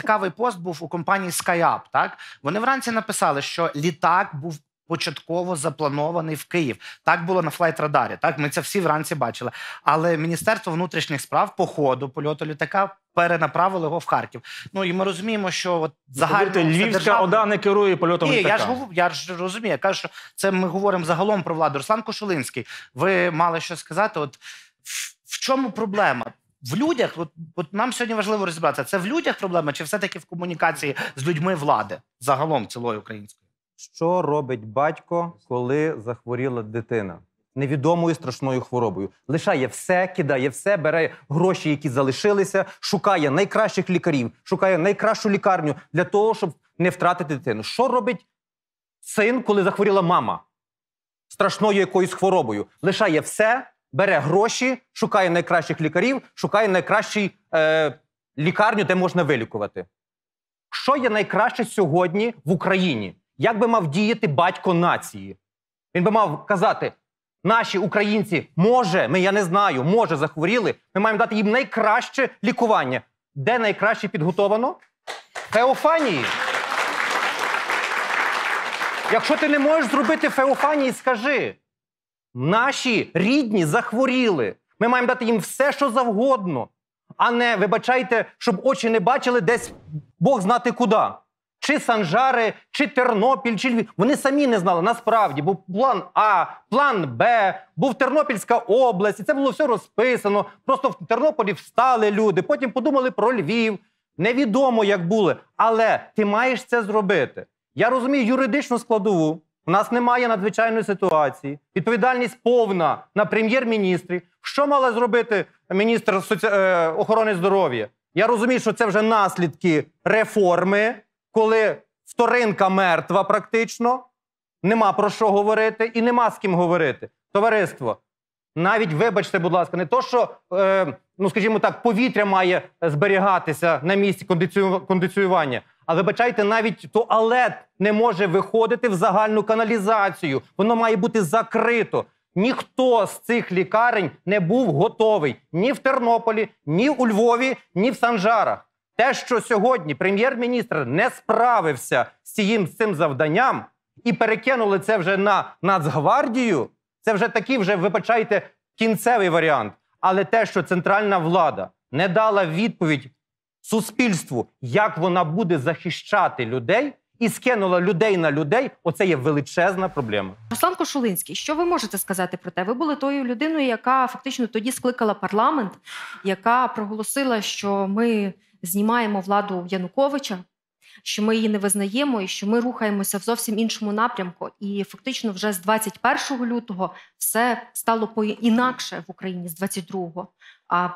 цікавий пост був у компанії SkyUp, Так вони вранці написали, що літак був. Початково запланований в Київ. Так було на флайт-радарі. Так, ми це всі вранці бачили. Але Міністерство внутрішніх справ по ходу польоту літака перенаправило його в Харків. Ну і ми розуміємо, що от загально Львівська державна... ОДА не керує польотом. Ні, літака. Я ж я ж розумію. Я кажу, що це ми говоримо загалом про владу. Руслан Кошулинський, ви мали що сказати? От в чому проблема? в людях, от, от нам сьогодні важливо розібратися, це в людях проблема, чи все-таки в комунікації з людьми влади загалом цілої української? Що робить батько, коли захворіла дитина? Невідомою страшною хворобою лишає все, кидає все, бере гроші, які залишилися, шукає найкращих лікарів, шукає найкращу лікарню для того, щоб не втратити дитину. Що робить син, коли захворіла мама страшною якоюсь хворобою? Лишає все, бере гроші, шукає найкращих лікарів, шукає найкращу е, лікарню, де можна вилікувати. Що є найкраще сьогодні в Україні? Як би мав діяти батько нації? Він би мав казати: наші українці може, ми я не знаю, може захворіли. Ми маємо дати їм найкраще лікування. Де найкраще підготовано? Феофанії. Якщо ти не можеш зробити феофанії, скажи. Наші рідні захворіли. Ми маємо дати їм все, що завгодно, а не вибачайте, щоб очі не бачили десь Бог знати куди. Чи Санжари, чи Тернопіль, чи Львів. Вони самі не знали. Насправді був план А, план Б, був Тернопільська область, і це було все розписано. Просто в Тернополі встали люди, потім подумали про Львів. Невідомо, як були, але ти маєш це зробити. Я розумію юридичну складову. У нас немає надзвичайної ситуації. Відповідальність повна на прем'єр-міністрі. Що мала зробити міністр соці... Е, охорони здоров'я? Я розумію, що це вже наслідки реформи, коли вторинка мертва, практично, нема про що говорити і нема з ким говорити. Товариство, навіть вибачте, будь ласка, не то, що, е, ну скажімо так, повітря має зберігатися на місці кондиціювання. А вибачайте, навіть туалет не може виходити в загальну каналізацію. Воно має бути закрито. Ніхто з цих лікарень не був готовий ні в Тернополі, ні у Львові, ні в Санжарах. Те, що сьогодні прем'єр-міністр не справився з цим, з цим завданням і перекинули це вже на Нацгвардію, це вже такий вже, вибачайте, кінцевий варіант. Але те, що центральна влада не дала відповідь суспільству, як вона буде захищати людей. І скинула людей на людей. Оце є величезна проблема. Руслан Кошулинський, що ви можете сказати про те? Ви були тою людиною, яка фактично тоді скликала парламент, яка проголосила, що ми знімаємо владу Януковича, що ми її не визнаємо, і що ми рухаємося в зовсім іншому напрямку. І фактично, вже з 21 лютого все стало по інакше в Україні з 22-го. А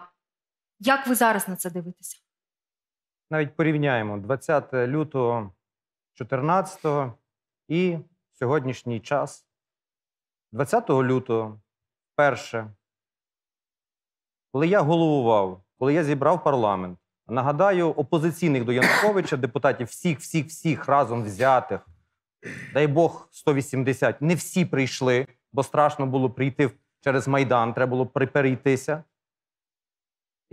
як ви зараз на це дивитеся? навіть порівняємо 20 лютого 14 і сьогоднішній час. 20 лютого, перше, коли я головував, коли я зібрав парламент, нагадаю, опозиційних до Януковича депутатів всіх, всіх, всіх разом взятих, дай Бог, 180, не всі прийшли, бо страшно було прийти через Майдан, треба було перейтися.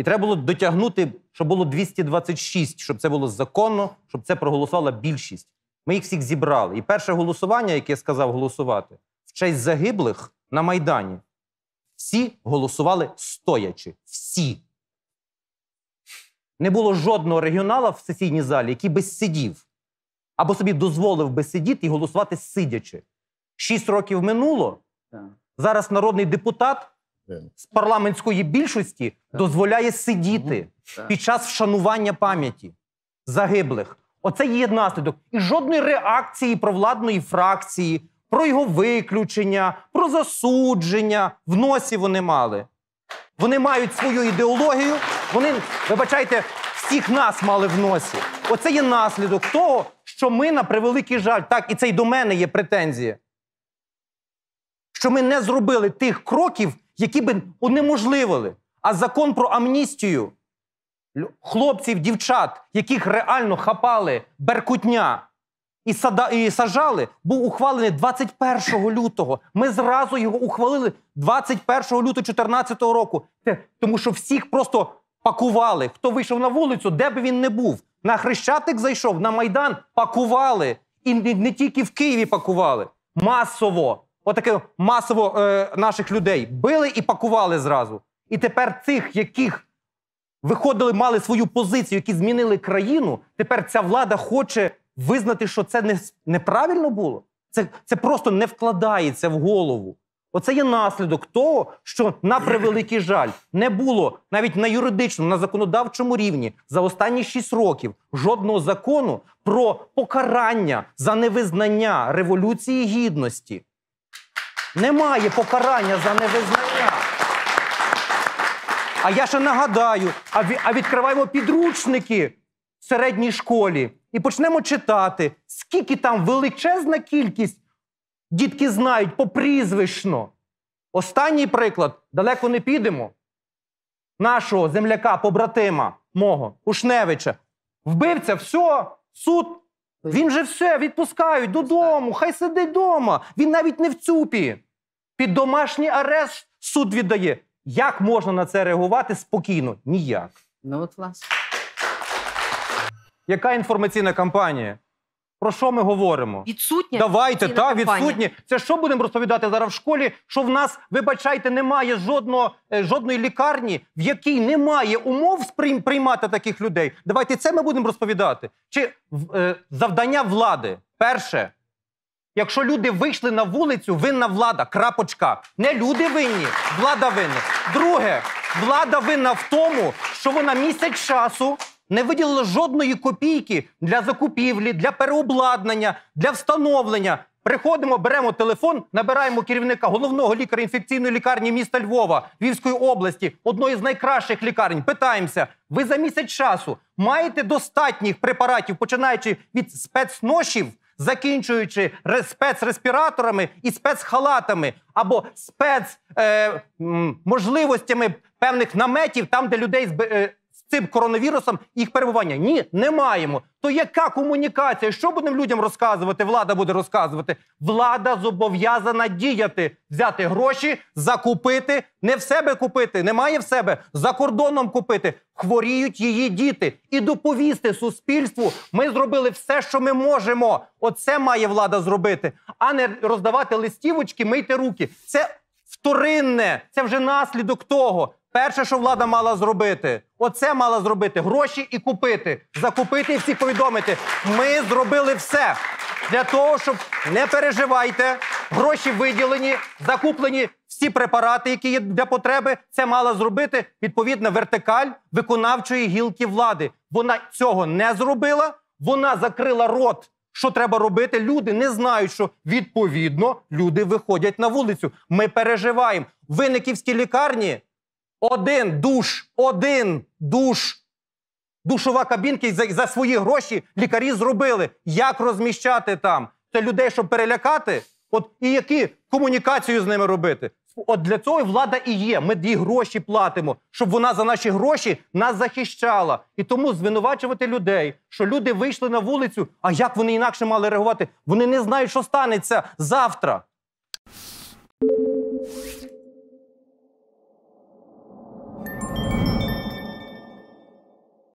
І треба було дотягнути, щоб було 226, щоб це було законно, щоб це проголосувала більшість. Ми їх всіх зібрали. І перше голосування, яке я сказав голосувати, в честь загиблих на Майдані. Всі голосували стоячи. Всі. Не було жодного регіонала в сесійній залі, який би сидів, або собі дозволив би сидіти і голосувати сидячи. Шість років минуло. Зараз народний депутат з парламентської більшості дозволяє сидіти під час вшанування пам'яті загиблих. Оце є наслідок. І жодної реакції провладної фракції, про його виключення, про засудження в носі вони мали. Вони мають свою ідеологію. Вони, вибачайте, всіх нас мали в носі. Оце є наслідок того, що ми на превеликий жаль, так і це й до мене є претензія. Що ми не зробили тих кроків, які би унеможливили. А закон про амністію хлопців, дівчат, яких реально хапали беркутня і сада, і сажали, був ухвалений 21 лютого. Ми зразу його ухвалили 21 лютого 2014 року. Тому що всіх просто пакували. Хто вийшов на вулицю, де б він не був. На Хрещатик зайшов, на Майдан пакували. І не тільки в Києві пакували масово отаке масово е, наших людей били і пакували зразу. І тепер тих, яких виходили, мали свою позицію, які змінили країну, тепер ця влада хоче визнати, що це не, неправильно було. Це, Це просто не вкладається в голову. Оце є наслідок того, що на превеликий жаль не було навіть на юридичному, на законодавчому рівні за останні шість років жодного закону про покарання за невизнання революції гідності, немає покарання за невизнання. А я ще нагадаю: а відкриваємо підручники в середній школі і почнемо читати, скільки там величезна кількість дітки знають попрізвищно. Останній приклад далеко не підемо. Нашого земляка, побратима мого Кушневича, вбивця, все, суд він же все відпускають додому, хай сидить вдома. Він навіть не в цюпі. Під домашній арешт суд віддає. Як можна на це реагувати спокійно? Ніяк. Ну, от власне. Яка інформаційна кампанія? Про що ми говоримо? Відсутня давайте та компанія. відсутні. Це що будемо розповідати зараз в школі? Що в нас, вибачайте, немає жодного е, жодної лікарні, в якій немає умов приймати таких людей. Давайте це ми будемо розповідати. Чи е, завдання влади? Перше, якщо люди вийшли на вулицю, винна влада, крапочка. Не люди винні, влада винна. Друге, влада винна в тому, що вона місяць часу не виділила жодної копійки для закупівлі, для переобладнання, для встановлення. Приходимо, беремо телефон, набираємо керівника головного лікаря інфекційної лікарні міста Львова Львівської області, одної з найкращих лікарень. Питаємося, ви за місяць часу маєте достатніх препаратів, починаючи від спецношів, закінчуючи спецреспіраторами і спецхалатами або спецможливостями е, певних наметів, там де людей е, цим коронавірусом їх перебування. Ні, не маємо. То яка комунікація? Що будемо людям розказувати? Влада буде розказувати. Влада зобов'язана діяти, взяти гроші, закупити, не в себе купити, немає в себе за кордоном купити. Хворіють її діти і доповісти суспільству. Ми зробили все, що ми можемо. Оце має влада зробити, а не роздавати листівочки, мийте руки. Це вторинне, це вже наслідок того. Перше, що влада мала зробити, оце мала зробити гроші і купити, закупити і всіх повідомити. Ми зробили все для того, щоб не переживайте, гроші виділені, закуплені всі препарати, які є для потреби. Це мала зробити відповідна вертикаль виконавчої гілки влади. Вона цього не зробила, вона закрила рот. Що треба робити? Люди не знають, що відповідно люди виходять на вулицю. Ми переживаємо. В лікарні один душ, один душ. Душова кабінка і за, за свої гроші лікарі зробили. Як розміщати там? Це людей, щоб перелякати? От і які комунікацію з ними робити? От для цього влада і є. Ми їй гроші платимо, щоб вона за наші гроші нас захищала. І тому звинувачувати людей, що люди вийшли на вулицю. А як вони інакше мали реагувати? Вони не знають, що станеться завтра.